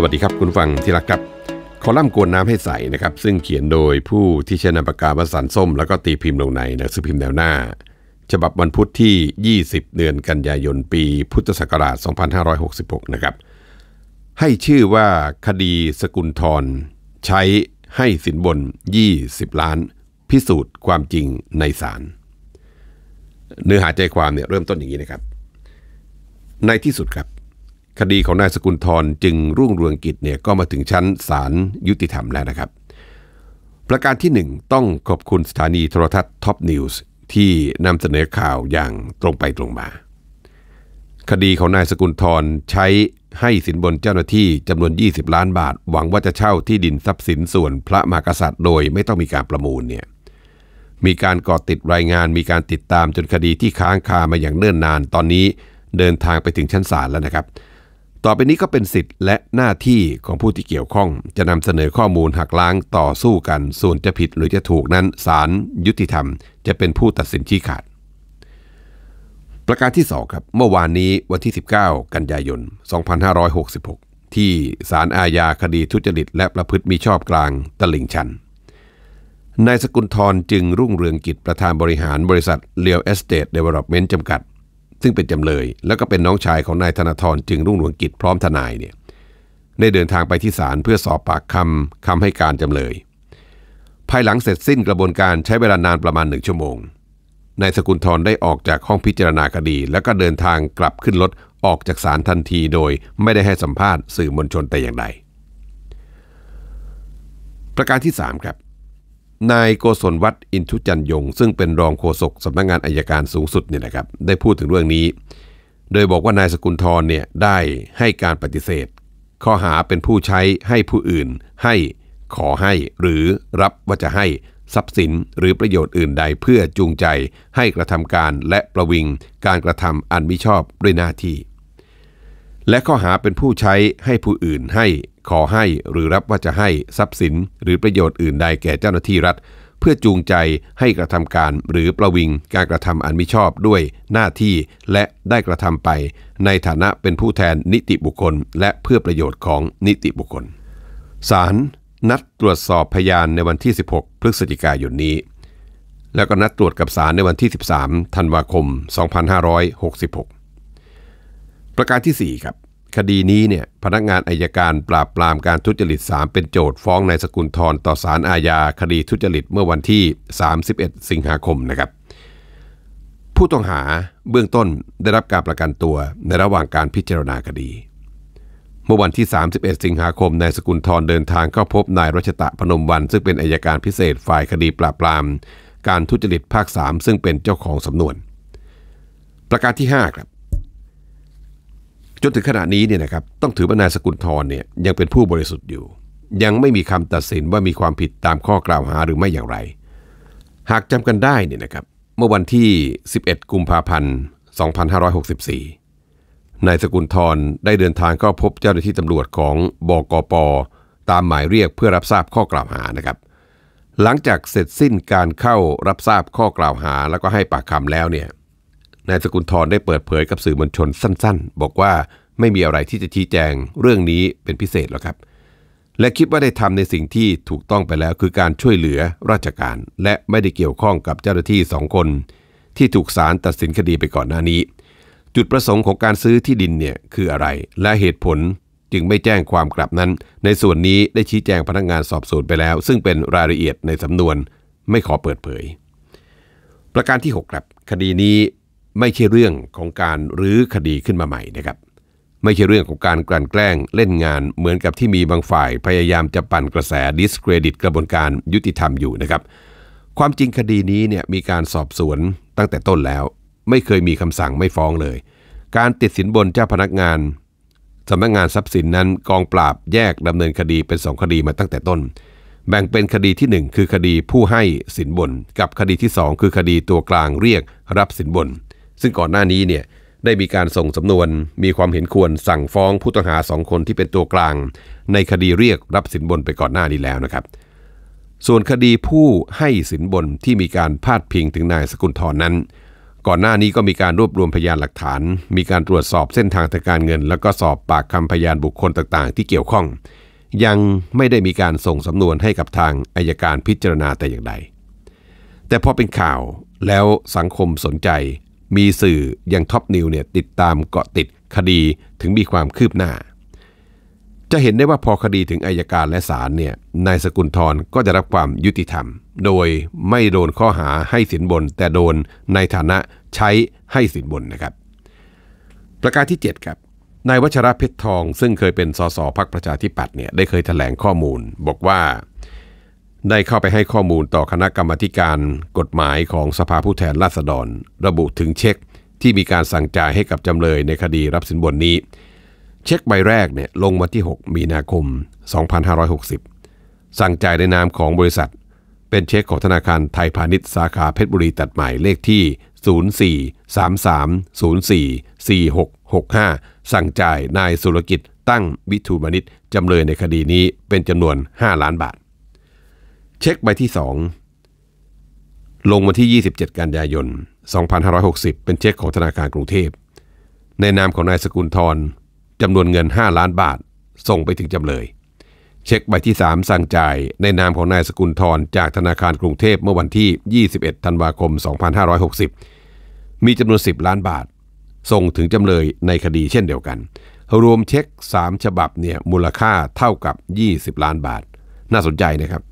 สวัสดีครับคุณฟังที่รักครับ คอลัมน์กวนน้ำให้ใสนะครับ ซึ่งเขียนโดยผู้ที่ใช้นามปากกาวสันส้มแล้วก็ตีพิมพ์ลงในหนังสือพิมพ์แนวหน้า ฉบับวันพุธที่ 20เดือนกันยายนปี พุทธศักราช 2566 นะครับ ให้ชื่อว่าคดีสกุลทร ใช้ให้สินบน 20 ล้าน พิสูจน์ความจริงในศาลเนื้อหาใจความเนี่ยเริ่มต้นอย่างนี้นะครับ ในที่สุดครับคดีของนายสกุลทรจึงรุ่งเรืองกิจเนี่ยก็มาถึงชั้นศาลยุติธรรมแล้วนะครับ ประการที่ 1 ต้องขอบคุณสถานีโทรทัศน์ท็อปนิวส์ที่นำเสนอข่าวอย่างตรงไปตรงมา คดีของนายสกุลทรใช้ให้สินบนเจ้าหน้าที่จำนวน 20 ล้านบาท หวังว่าจะเช่าที่ดินทรัพย์สินส่วนพระมหากษัตริย์ โดยไม่ต้องมีการประมูลเนี่ย มีการก่อติดรายงานมีการติดตามจนคดีที่ค้างคามาอย่างเนิ่นนานตอนนี้เดินทางไปถึงชั้นศาลแล้วนะครับต่อไปนี้ก็เป็นสิทธิ์และหน้าที่ของผู้ที่เกี่ยวข้อง จะนำเสนอข้อมูลหักล้างต่อสู้กันส่วนจะผิดหรือจะถูกนั้นศาลยุติธรรมจะเป็นผู้ตัดสินชี้ขาด ประการที่2ครับ เมื่อวานนี้วันที่ 19 กันยายน 2566 ที่ศาลอาญาคดีทุจริตและประพฤติมิชอบกลางตลิ่งชันนายสกุลทรจึงรุ่งเรืองกิจประธานบริหารบริษัทเลียวเอสเตทเดเวล็อปเมนต์จำกัดซึ่งเป็นจำเลยแล้วก็เป็นน้องชายของนายธนาธรจึงรุ่งเรืองกิจพร้อมทนายเนี่ยได้เดินทางไปที่ศาลเพื่อสอบปากคำคำให้การจำเลย ภายหลังเสร็จสิ้นกระบวนการใช้เวลานานประมาณหนึ่งชั่วโมงนายสกุลทรได้ออกจากห้องพิจารณาคดี แล้วก็เดินทางกลับขึ้นรถออกจากศาลทันทีโดยไม่ได้ให้สัมภาษณ์สื่อมวลชนแต่อย่างใดประการที่ 3 ครับนายโกศลวัฒน์อินทุจันยง ซึ่งเป็นรองโฆษกสำนักงงานอายการสูงสุดเนี่ยนะครับได้พูดถึงเรื่องนี้ โดยบอกว่านายสกุลทรเนี่ยได้ให้การปฏิเสธ ข้อหาเป็นผู้ใช้ให้ผู้อื่นให้ขอให้หรือรับว่าจะให้ทรัพย์สินหรือประโยชน์อื่นใดเพื่อจูงใจให้กระทำการและประวิงการกระทำอันมิชอบด้วยหน้าที่และข้อหาเป็นผู้ใช้ให้ผู้อื่นให้ขอให้หรือรับว่าจะให้ทรัพย์สิน หรือประโยชน์อื่นใดแก่เจ้าหน้าที่รัฐ เพื่อจูงใจให้กระทำการหรือประวิงการกระทำอันมิชอบด้วยหน้าที่และได้กระทำไป ในฐานะเป็นผู้แทนนิติบุคคล และเพื่อประโยชน์ของนิติบุคคลศาลนัดตรวจสอบพยานในวันที่ 16 พฤศจิกายนนี้ แล้วก็นัดตรวจกับศาลในวันที่ 13ธันวาคม 2566ประการที่ 4ครับคดีนี้เนี่ยพนักงานอายการปราบปรามการทุจริต 3 เป็นโจทฟ้องนายสกุลทรต่อศาลอาญาคดีทุจริตเมื่อวันที่ 31 สิงหาคมนะครับ ผู้ต้องหาเบื้องต้นได้รับการประกันตัวในระหว่างการพิจารณาคดีเมื่อวันที่ 31 สิงหาคมนายสกุลทรเดินทางเข้าพบนายรัชตะพนมวัน ซึ่งเป็นอายการพิเศษฝ่ายคดีปราบปรามการทุจริตภาค3ซึ่งเป็นเจ้าของสำนวน ประการที่5ครับจนถึงขณะนี้เนี่ยนะครับต้องถือว่านายสกุลทรเนี่ยยังเป็นผู้บริสุทธิ์อยู่ ยังไม่มีคำตัดสินว่ามีความผิดตามข้อกล่าวหาหรือไม่อย่างไร หากจำกันได้เนี่ยนะครับ เมื่อวันที่ 11 กุมภาพันธ์ 2564 นายสกุลทรได้เดินทางเข้าพบเจ้าหน้าที่ตำรวจของบกปตามหมายเรียกเพื่อรับทราบข้อกล่าวหานะครับ หลังจากเสร็จสิ้นการเข้ารับทราบข้อกล่าวหาแล้วก็ให้ปากคำแล้วเนี่ยนายสกุลทรได้เปิดเผยกับสื่อมวลชนสั้น ๆ บอกว่าไม่มีอะไรที่จะชี้แจงเรื่องนี้เป็นพิเศษหรอกครับ และคิดว่าได้ทำในสิ่งที่ถูกต้องไปแล้วคือการช่วยเหลือราชการ และไม่ได้เกี่ยวข้องกับเจ้าหน้าที่สองคน ที่ถูกศาลตัดสินคดีไปก่อนหน้านี้ จุดประสงค์ของการซื้อที่ดินเนี่ยคืออะไร และเหตุผลจึงไม่แจ้งความกลับนั้น ในส่วนนี้ได้ชี้แจงพนักงงานสอบสวนไปแล้ว ซึ่งเป็นรายละเอียดในสำนวน ไม่ขอเปิดเผย ประการที่ 6 ครับคดีนี้ไม่ใช่เรื่องของการรื้อคดีขึ้นมาใหม่นะครับ ไม่ใช่เรื่องของการกลั่นแกล้งเล่นงานเหมือนกับที่มีบางฝ่ายพยายามจะปั่นกระแสดิสเครดิตกระบวนการยุติธรรมอยู่นะครับ ความจริงคดีนี้เนี่ยมีการสอบสวนตั้งแต่ต้นแล้ว ไม่เคยมีคำสั่งไม่ฟ้องเลย การติดสินบนเจ้าพนักงานสำนักงานทรัพย์สินนั้นกองปราบแยกดำเนินคดีเป็นสองคดีมาตั้งแต่ต้น แบ่งเป็นคดีที่ 1 คือคดีผู้ให้สินบนกับคดีที่ 2 คือคดีตัวกลางเรียกรับสินบนซึ่งก่อนหน้านี้เนี่ยได้มีการส่งสำนวน มีความเห็นควรสั่งฟ้องผู้ต้องหาสองคนที่เป็นตัวกลาง ในคดีเรียกรับสินบนไปก่อนหน้านี้แล้วนะครับ ส่วนคดีผู้ให้สินบนที่มีการพาดพิง ถึงนายสกุลทรนนั้น ก่อนหน้านี้ก็มีการรวบรวมพยานหลักฐาน มีการตรวจสอบเส้นทางทางการเงิน แล้วก็สอบปากคำพยานบุคคลต่างๆ ที่เกี่ยวข้อง ยังไม่ได้มีการส่งสำนวนให้กับทางอายการพิจารณาแต่อย่างใด แต่พอเป็นข่าวแล้วสังคมสนใจมีสื่ออย่างท็อปนิวเนี่ยติดตามเกาะติดคดีถึงมีความคืบหน้า จะเห็นได้ว่าพอคดีถึงอายการและศาลเนี่ยนายสกุลทรก็จะรับความยุติธรรม โดยไม่โดนข้อหาให้สินบน แต่โดนในฐานะใช้ให้สินบนนะครับ ประการที่7ครับนายวัชระเพชรทอง ซึ่งเคยเป็นสสพักประชาธิปัตย์เนี่ยได้เคยถแถลงข้อมูล บอกว่าได้เข้าไปให้ข้อมูลต่อคณะกรรมการกฎหมายของสภาผู้แทนราษฎร ระบุถึงเช็คที่มีการสั่งจ่ายให้กับจำเลยในคดีรับสินบนนี้ เช็คใบแรกเนี่ยลงวันที่ 6 มีนาคม 2560 สั่งจ่ายในนามของบริษัท เป็นเช็คของธนาคารไทยพาณิชย์สาขาเพชรบุรีตัดใหม่ เลขที่ 0433044665 สั่งจ่ายนายสุรกิจตั้งวิทูมานิตจำเลยในคดีนี้เป็นจำนวน 5 ล้านบาทเช็คใบที่สองลงวันที่ 27 กันยายน 2560 เป็นเช็คของธนาคารกรุงเทพ ในนามของนายสกุลทรจำนวนเงิน 5 ล้านบาทส่งไปถึงจำเลย เช็คใบที่ 3สั่งจ่ายในนามของนายสกุลทรจากธนาคารกรุงเทพเมื่อวันที่ 21 ธันวาคม 2560 มีจำนวน 10 ล้านบาท ส่งถึงจำเลยในคดีเช่นเดียวกัน รวมเช็ค 3 ฉบับเนี่ยมูลค่าเท่ากับ 20 ล้านบาท น่าสนใจนะครับ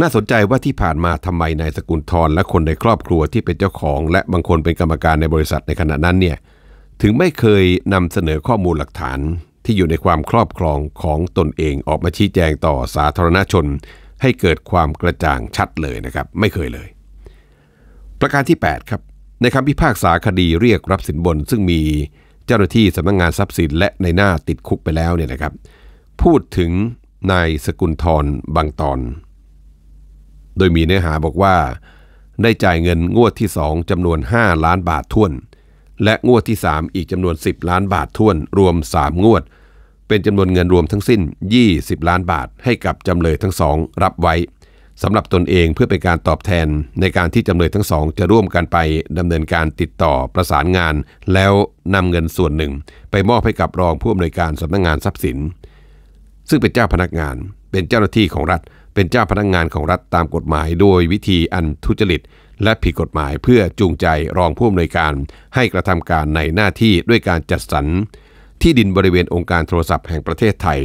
น่าสนใจว่าที่ผ่านมาทำไมนายสกุลทรและคนในครอบครัวที่เป็นเจ้าของและบางคนเป็นกรรมการในบริษัทในขณะนั้นเนี่ยถึงไม่เคยนำเสนอข้อมูลหลักฐานที่อยู่ในความครอบครองของตนเองออกมาชี้แจงต่อสาธารณชน ให้เกิดความกระจ่างชัดเลยนะครับ ไม่เคยเลย ประการที่ 8 ครับ ในคำพิพากษาคดีเรียกรับสินบนซึ่งมีเจ้าหน้าที่สำนักงงานทรัพย์สินและในหน้าติดคุกไปแล้วเนี่ยนะครับ พูดถึงนายสกุลทรบางตอนโดยมีเนื้อหาบอกว่าได้จ่ายเงินงวดที่สองจำนวน 5 ล้านบาททุวน และงวดที่ 3 อีกจำนวน 10 ล้านบาททุวนรวม 3 งวด เป็นจำนวนเงินรวมทั้งสิ้น 20 ล้านบาทให้กับจำเลยทั้งสองรับไว้สำหรับตนเองเพื่อเป็นการตอบแทนในการที่จำเลยทั้งสองจะร่วมกันไปดำเนินการติดต่อประสานงาน แล้วนำเงินส่วนหนึ่ง ไปมอบให้กับรองผู้อำนวยการสำนักงงานทรัพย์สิน ซึ่งเป็นเจ้าพนักงาน เป็นเจ้าหน้าที่ของรัฐเป็นเจ้าพนักงงานของรัฐตามกฎหมาย โดยวิธีอันทุจริต และผิดกฎหมายเพื่อจูงใจรองผู้อำนวยการ ให้กระทำการในหน้าที่ด้วยการจัดสรรที่ดินบริเวณองค์การโทรศัพท์แห่งประเทศไทย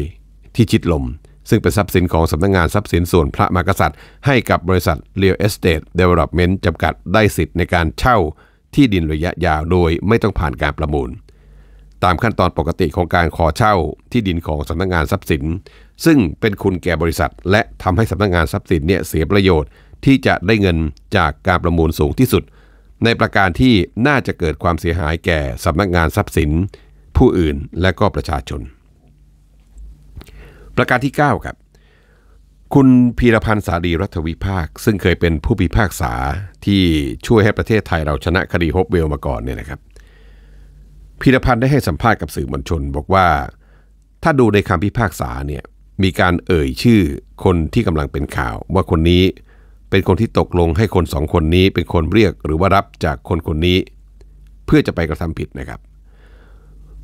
ที่ชิดลม ซึ่งเป็นทรัพย์สินของสำนักงงานทรัพย์สินส่วนพระมหากษัตริย์ให้กับบริษัท Real Estate Development จำกัด ได้สิทธิ์ในการเช่า ที่ดินระยะยาวโดยไม่ต้องผ่านการประมูลตามขั้นตอนปกติของการขอเช่าที่ดินของสำนักงงานทรัพย์สิน ซึ่งเป็นคุณแก่บริษัท และทำให้สำนักงงานทรัพย์สินเนี่ยเสียประโยชน์ที่จะได้เงินจากการประมูลสูงที่สุด ในประการที่น่าจะเกิดความเสียหายแก่สำนักงานทรัพย์สิน ผู้อื่นและก็ประชาชน ประการที่ 9ครับคุณพีรพันธ์สาลีรัฐวิภาค ซึ่งเคยเป็นผู้พิพากษาที่ช่วยให้ประเทศไทยเราชนะคดีฮอบเวลมาก่อนเนี่ยนะครับพีรพันธ์ได้ให้สัมภาษณ์กับสื่อมวลชน บอกว่า ถ้าดูในคำพิพากษาเนี่ยมีการเอ่ยชื่อคนที่กำลังเป็นข่าวว่าคนนี้เป็นคนที่ตกลงให้คนสองคนนี้เป็นคนเรียก หรือว่ารับจากคนคนนี้ เพื่อจะไปกระทำผิดนะครับ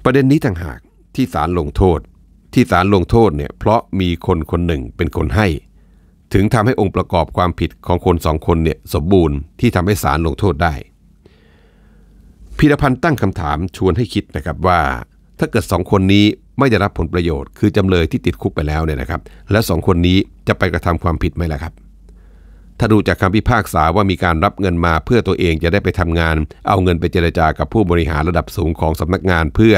ประเด็นนี้ต่างหากที่ศาลลงโทษ ที่ศาลลงโทษเนี่ยเพราะมีคนคนหนึ่งเป็นคนให้ ถึงทำให้องค์ประกอบความผิดของคนสองคนเนี่ยสมบูรณ์ที่ทำให้ศาลลงโทษได้พีรพันธ์ตั้งคำถามชวนให้คิดนะครับว่า ถ้าเกิดสองคนนี้ไม่ได้รับผลประโยชน์ คือ จำเลยที่ติดคุกไปแล้วเนี่ยนะครับ และสองคนนี้จะไปกระทำความผิดไหมล่ะครับ ถ้าดูจากคำพิพากษาว่ามีการรับเงินมาเพื่อตัวเองจะได้ไปทำงาน เอาเงินไปเจรจากับผู้บริหารระดับสูงของสำนักงานเพื่อ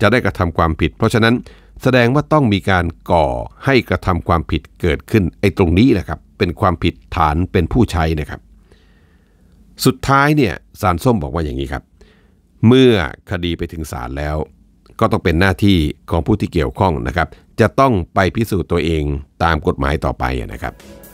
จะได้กระทำความผิด เพราะฉะนั้นแสดงว่าต้องมีการก่อให้กระทำความผิดเกิดขึ้นไอ้ตรงนี้นะครับ เป็นความผิดฐานเป็นผู้ใช้นะครับ สุดท้ายเนี่ยสารส้มบอกว่าอย่างนี้ครับเมื่อคดีไปถึงศาลแล้ว ก็ต้องเป็นหน้าที่ของผู้ที่เกี่ยวข้องนะครับ จะต้องไปพิสูจน์ตัวเองตามกฎหมายต่อไปนะครับ